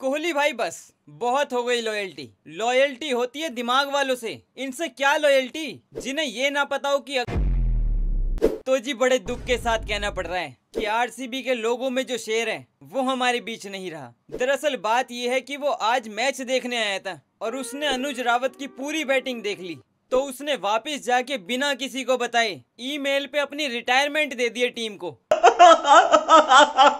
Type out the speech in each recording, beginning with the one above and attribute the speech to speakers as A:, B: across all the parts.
A: कोहली भाई बस बहुत हो गई लॉयल्टी लॉयल्टी होती है दिमाग वालों से इनसे क्या लॉयल्टी जिन्हें ये ना पता हो कि तो जी बड़े दुख के साथ कहना पड़ रहा है कि आरसीबी के लोगों में जो शेर है वो हमारे बीच नहीं रहा दरअसल बात यह है कि वो आज मैच देखने आया था और उसने अनुज रावत की पूरी बैटिंग देख ली तो उसने वापस जाके बिना किसी को बताए ईमेल पे अपनी रिटायरमेंट दे दी टीम को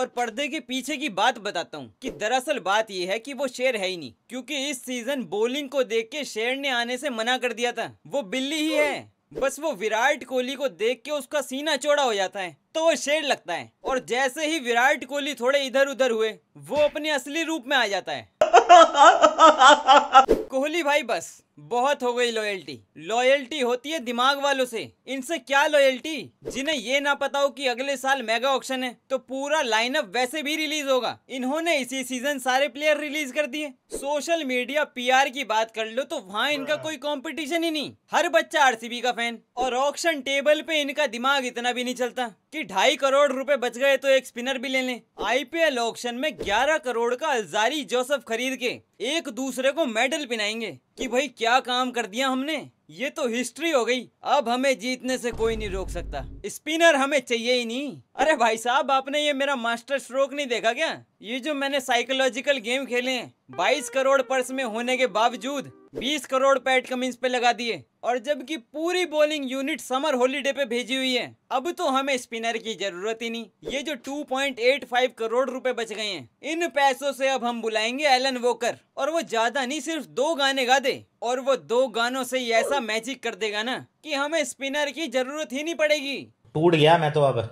A: और पर्दे के पीछे की बात बताता हूँ कि दरअसल बात यह है कि वो शेर है ही नहीं क्योंकि इस सीजन बोलिंग को देख के शेर ने आने से मना कर दिया था वो बिल्ली ही है बस वो विराट कोहली को देख के उसका सीना चौड़ा हो जाता है तो वो शेर लगता है और जैसे ही विराट कोहली थोड़े इधर उधर हुए वो अपने असली रूप में आ जाता है कोहली भाई बस बहुत हो गई लॉयल्टी लॉयल्टी होती है दिमाग वालों से इनसे क्या लॉयल्टी जिन्हें ये ना पता हो कि अगले साल मेगा ऑक्शन है तो पूरा लाइनअप वैसे भी रिलीज होगा इन्होंने इसी सीजन सारे प्लेयर रिलीज कर दिए सोशल मीडिया पीआर की बात कर लो तो वहाँ इनका हाँ। कोई कंपटीशन ही नहीं हर बच्चा आर का फैन और ऑक्शन टेबल पे इनका दिमाग इतना भी नहीं चलता की ढाई करोड़ रूपए बच गए तो एक स्पिनर भी ले लें आई ऑक्शन में ग्यारह करोड़ का अलजारी जोसफ खरीद के एक दूसरे को मेडल पिनाएंगे कि भाई क्या काम कर दिया हमने ये तो हिस्ट्री हो गई अब हमें जीतने से कोई नहीं रोक सकता स्पिनर हमें चाहिए ही नहीं अरे भाई साहब आपने ये मेरा मास्टर स्ट्रोक नहीं देखा क्या ये जो मैंने साइकोलॉजिकल गेम खेले हैं 22 करोड़ पर्स में होने के बावजूद 20 करोड़ पैट कमिंस पे लगा दिए और जबकि पूरी बॉलिंग यूनिट समर हॉलीडे पे भेजी हुई है अब तो हमें स्पिनर की जरूरत ही नहीं ये जो 2.85 करोड़ रुपए बच गए हैं इन पैसों से अब हम बुलाएंगे एलन वोकर और वो ज्यादा नहीं सिर्फ दो गाने गा दे और वो दो गानों से ही ऐसा मैजिक कर देगा ना कि हमें स्पिनर की जरूरत ही नहीं पड़ेगी टूट गया मैं तो अब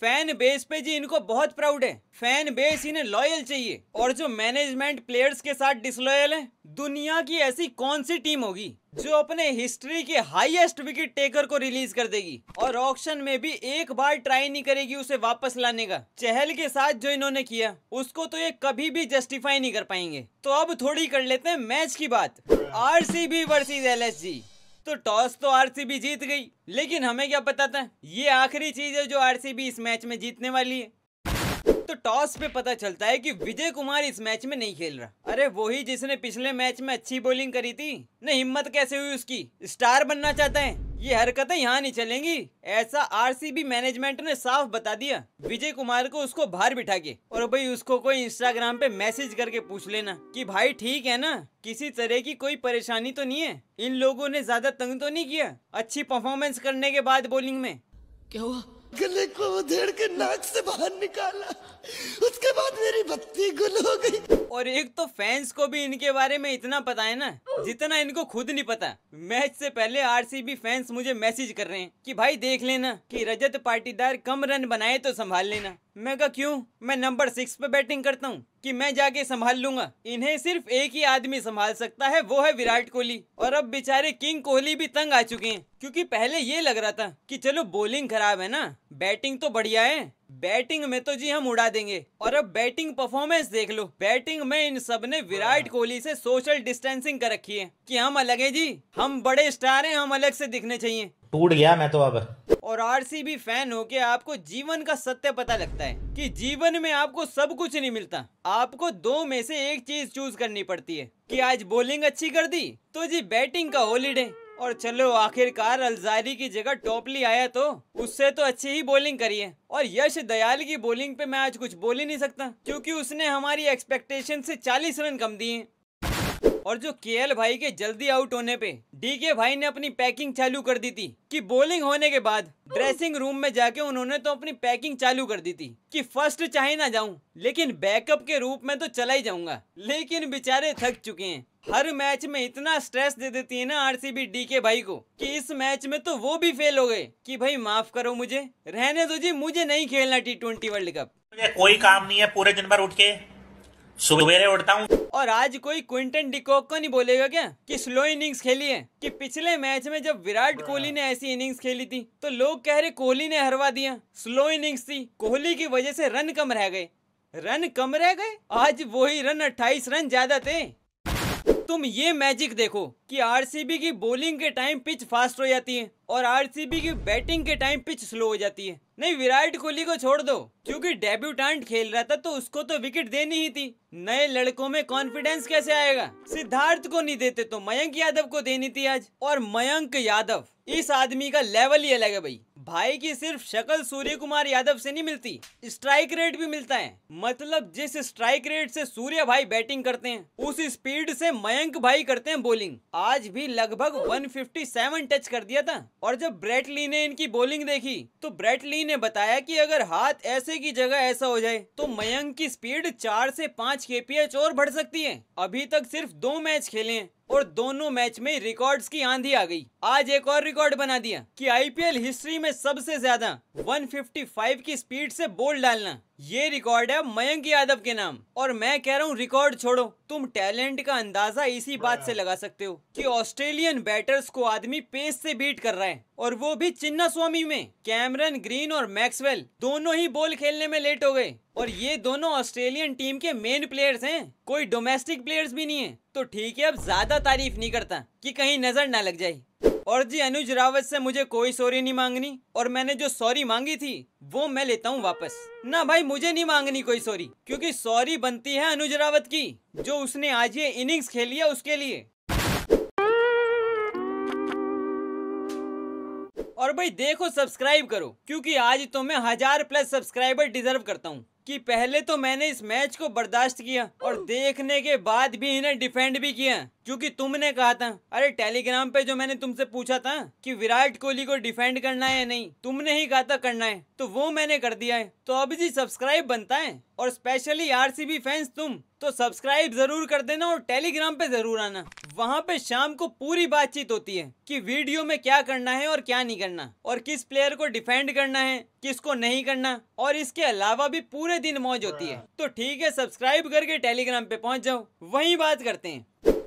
A: फैन बेस पे जी इनको बहुत प्राउड है फैन बेस इन्हें लॉयल चाहिए और जो मैनेजमेंट प्लेयर्स के साथ डिसलॉयल है दुनिया की ऐसी कौन सी टीम होगी जो अपने हिस्ट्री के हाईएस्ट विकेट टेकर को रिलीज कर देगी और ऑक्शन में भी एक बार ट्राई नहीं करेगी उसे वापस लाने का चहल के साथ जो इन्होंने किया उसको तो ये कभी भी जस्टिफाई नहीं कर पाएंगे तो अब थोड़ी कर लेते हैं मैच की बात आर आरसीबी वर्सेस जी तो टॉस तो आरसीबी जीत गई लेकिन हमें क्या पता था ये आखिरी चीज है जो आरसीबी इस मैच में जीतने वाली है तो टॉस पे पता चलता है कि विजय कुमार इस मैच में नहीं खेल रहा अरे वही जिसने पिछले मैच में अच्छी बॉलिंग करी थी न हिम्मत कैसे हुई उसकी स्टार बनना चाहता है ये हरकतें यहाँ नहीं चलेंगी ऐसा आरसीबी मैनेजमेंट ने साफ बता दिया विजय कुमार को उसको बाहर बिठा के और भाई उसको कोई इंस्टाग्राम पे मैसेज करके पूछ लेना कि भाई ठीक है ना किसी तरह की कोई परेशानी तो नहीं है इन लोगों ने ज्यादा तंग तो नहीं किया अच्छी परफॉर्मेंस करने के बाद बॉलिंग में क्या हुआ गले को उधेड़ के नाक से बाहर निकाला उसके बाद मेरी बत्ती गुल हो गई और एक तो फैंस को भी इनके बारे में इतना पता है ना जितना इनको खुद नहीं पता मैच से पहले आरसीबी फैंस मुझे मैसेज कर रहे हैं कि भाई देख लेना कि रजत पाटीदार कम रन बनाए तो संभाल लेना मैं कहा क्यों मैं नंबर सिक्स पे बैटिंग करता हूँ कि मैं जाके संभाल लूंगा इन्हें सिर्फ एक ही आदमी संभाल सकता है वो है विराट कोहली और अब बेचारे किंग कोहली भी तंग आ चुके हैं क्योंकि पहले ये लग रहा था कि चलो बॉलिंग खराब है ना बैटिंग तो बढ़िया है बैटिंग में तो जी हम उड़ा देंगे और अब बैटिंग परफॉर्मेंस देख लो बैटिंग में इन सब ने विराट हाँ। कोहली से सोशल डिस्टेंसिंग कर रखी है कि हम अलग है जी हम बड़े स्टार हैं हम अलग से दिखने चाहिए टूट गया मैं तो अब और आरसीबी फैन हो के आपको जीवन का सत्य पता लगता है कि जीवन में आपको सब कुछ नहीं मिलता आपको दो में से एक चीज चूज करनी पड़ती है कि आज बॉलिंग अच्छी कर दी तो जी बैटिंग का हॉलीडे और चलो आखिरकार अलजारी की जगह टोपली आया तो उससे तो अच्छी ही बॉलिंग करिए और यश दयाल की बॉलिंग पे मैं आज कुछ बोल ही नहीं सकता क्योंकि उसने हमारी एक्सपेक्टेशन से 40 रन कम दिए और जो केएल भाई के जल्दी आउट होने पे डीके भाई ने अपनी पैकिंग चालू कर दी थी कि बॉलिंग होने के बाद ड्रेसिंग रूम में जाके उन्होंने तो अपनी पैकिंग चालू कर दी थी कि फर्स्ट चाहे ना जाऊं लेकिन बैकअप के रूप में तो चला ही जाऊंगा लेकिन बेचारे थक चुके हैं हर मैच में इतना स्ट्रेस दे देती है ना आरसीबी डीके भाई को कि इस मैच में तो वो भी फेल हो गए कि भाई माफ करो मुझे रहने दो जी मुझे नहीं खेलना टी ट्वेंटी वर्ल्ड कप मुझे कोई काम नहीं है पूरे दिन भर उठ के सुबेरे उठता हूँ और आज कोई क्विंटन डिकॉक को नहीं बोलेगा क्या कि स्लो इनिंग्स खेली है कि पिछले मैच में जब विराट कोहली ने ऐसी इनिंग्स खेली थी तो लोग कह रहे कोहली ने हरवा दिया स्लो इनिंग्स थी कोहली की वजह से रन कम रह गए रन कम रह गए आज वही रन 28 रन ज्यादा थे तुम ये मैजिक देखो कि आरसीबी की बॉलिंग के टाइम पिच फास्ट हो जाती है और आरसीबी की बैटिंग के टाइम पिच स्लो हो जाती है नहीं विराट कोहली को छोड़ दो क्योंकि डेब्यूटांट खेल रहा था तो उसको तो विकेट देनी ही थी नए लड़कों में कॉन्फिडेंस कैसे आएगा सिद्धार्थ को नहीं देते तो मयंक यादव को देनी थी आज और मयंक यादव इस आदमी का लेवल ही अलग है भाई भाई की सिर्फ शक्ल सूर्य कुमार यादव से नहीं मिलती स्ट्राइक रेट भी मिलता है मतलब जिस स्ट्राइक रेट से सूर्य भाई बैटिंग करते हैं उस स्पीड से मयंक भाई करते हैं बॉलिंग आज भी लगभग 157 टच कर दिया था और जब ब्रेट ली ने इनकी बॉलिंग देखी तो ब्रेट ली ने बताया कि अगर हाथ ऐसे की जगह ऐसा हो जाए तो मयंक की स्पीड चार से पाँच के और बढ़ सकती है अभी तक सिर्फ दो मैच खेले और दोनों मैच में रिकॉर्ड्स की आंधी आ गई आज एक और रिकॉर्ड बना दिया कि आईपीएल हिस्ट्री में सबसे ज्यादा 155 की स्पीड से बोल डालना ये रिकॉर्ड है मयंक यादव के नाम और मैं कह रहा हूँ रिकॉर्ड छोड़ो तुम टैलेंट का अंदाजा इसी बात से लगा सकते हो कि ऑस्ट्रेलियन बैटर्स को आदमी पेस से बीट कर रहा है और वो भी चिन्ना स्वामी में कैमरन ग्रीन और मैक्सवेल दोनों ही बॉल खेलने में लेट हो गए और ये दोनों ऑस्ट्रेलियन टीम के मेन प्लेयर्स हैं कोई डोमेस्टिक प्लेयर्स भी नहीं है तो ठीक है अब ज्यादा तारीफ नहीं करता कि कहीं नजर ना लग जाए और जी अनुज रावत से मुझे कोई सॉरी नहीं मांगनी और मैंने जो सॉरी मांगी थी वो मैं लेता हूँ वापस ना भाई मुझे नहीं मांगनी कोई सॉरी क्योंकि सॉरी बनती है अनुज रावत की जो उसने आज ये इनिंग्स खेली है उसके लिए और भाई देखो सब्सक्राइब करो क्योंकि आज तो मैं हजार प्लस सब्सक्राइबर डिजर्व करता हूँ कि पहले तो मैंने इस मैच को बर्दाश्त किया और देखने के बाद भी इन्हें डिफेंड भी किया क्योंकि तुमने कहा था अरे टेलीग्राम पे जो मैंने तुमसे पूछा था कि विराट कोहली को डिफेंड करना है या नहीं तुमने ही कहा था करना है तो वो मैंने कर दिया है तो अब जी सब्सक्राइब बनता है और स्पेशली आरसीबी फैंस तुम तो सब्सक्राइब जरूर कर देना और टेलीग्राम पे जरूर आना वहाँ पे शाम को पूरी बातचीत होती है कि वीडियो में क्या करना है और क्या नहीं करना और किस प्लेयर को डिफेंड करना है किसको नहीं करना और इसके अलावा भी पूरे दिन मौज होती है हाँ। तो ठीक है सब्सक्राइब करके टेलीग्राम पे पहुँच जाओ वही बात करते हैं